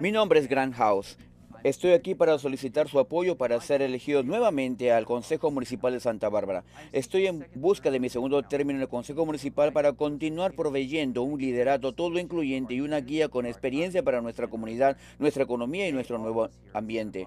Mi nombre es Grant House Estoy aquí para solicitar su apoyo para ser elegido nuevamente al Consejo Municipal de Santa Bárbara. Estoy en busca de mi segundo término en el Consejo Municipal para continuar proveyendo un liderato todo incluyente y una guía con experiencia para nuestra comunidad, nuestra economía y nuestro nuevo ambiente.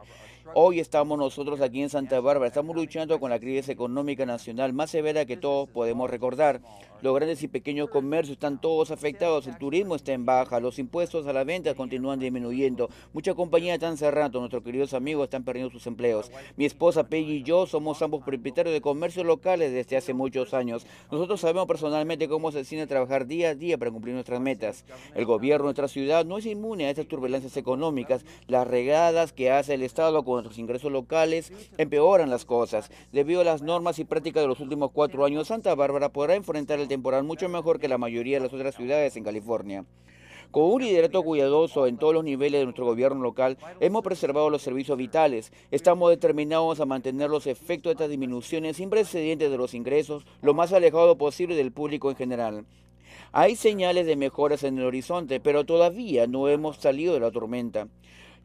Hoy estamos nosotros aquí en Santa Bárbara, estamos luchando con la crisis económica nacional más severa que todos podemos recordar. Los grandes y pequeños comercios están todos afectados, el turismo está en baja, los impuestos a la venta continúan disminuyendo, muchas compañías están cerrando nuestros queridos amigos están perdiendo sus empleos. Mi esposa Peggy y yo somos ambos propietarios de comercios locales desde hace muchos años. Nosotros sabemos personalmente cómo se siente trabajar día a día para cumplir nuestras metas. El gobierno de nuestra ciudad no es inmune a estas turbulencias económicas. Las regadas que hace el Estado con nuestros ingresos locales empeoran las cosas. Debido a las normas y prácticas de los últimos cuatro años, Santa Bárbara podrá enfrentar el temporal mucho mejor que la mayoría de las otras ciudades en California. Con un liderato cuidadoso en todos los niveles de nuestro gobierno local, hemos preservado los servicios vitales. Estamos determinados a mantener los efectos de estas disminuciones sin precedentes de los ingresos lo más alejado posible del público en general. Hay señales de mejoras en el horizonte, pero todavía no hemos salido de la tormenta.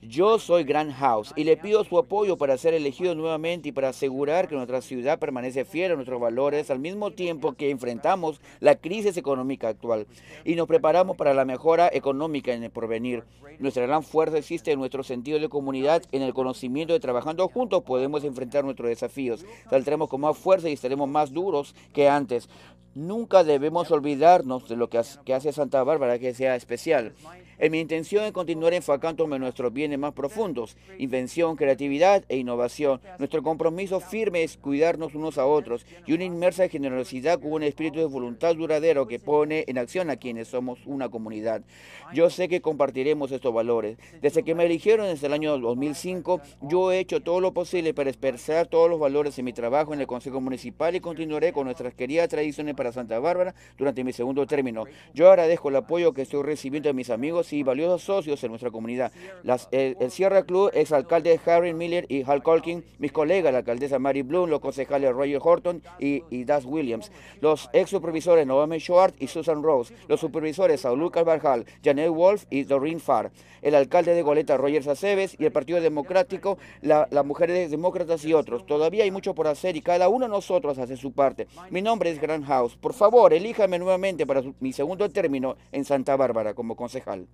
Yo soy Grand House y le pido su apoyo para ser elegido nuevamente y para asegurar que nuestra ciudad permanece fiel a nuestros valores al mismo tiempo que enfrentamos la crisis económica actual y nos preparamos para la mejora económica en el porvenir. Nuestra gran fuerza existe en nuestro sentido de comunidad, en el conocimiento de trabajando juntos podemos enfrentar nuestros desafíos. Saldremos con más fuerza y estaremos más duros que antes. Nunca debemos olvidarnos de lo que, hace Santa Bárbara que sea especial. En mi intención es continuar enfocándome en nuestros bienes más profundos, invención, creatividad e innovación. Nuestro compromiso firme es cuidarnos unos a otros y una inmersa generosidad con un espíritu de voluntad duradero que pone en acción a quienes somos una comunidad. Yo sé que compartiremos estos valores. Desde que me eligieron desde el año 2005, yo he hecho todo lo posible para expresar todos los valores en mi trabajo en el Consejo Municipal y continuaré con nuestras queridas tradiciones la Santa Bárbara durante mi segundo ah, término. Yo agradezco el apoyo que estoy recibiendo de mis amigos y valiosos socios en nuestra comunidad. el, Sierra Club, exalcalde Harry Miller y Hal Colkin, mis colegas, la alcaldesa Mary Bloom, los concejales Roger Horton y, y Das Williams, los ex supervisores Naomi Short y Susan Rose, los supervisores Saul Lucas Barjal, Janet Wolf y Doreen Farr, el alcalde de Goleta Roger Aceves y el Partido Democrático, las Mujeres Demócratas y otros. Todavía hay mucho por hacer y cada uno de nosotros hace su parte. Mi nombre es Grant House por favor, elíjame nuevamente para mi segundo término en Santa Bárbara como concejal.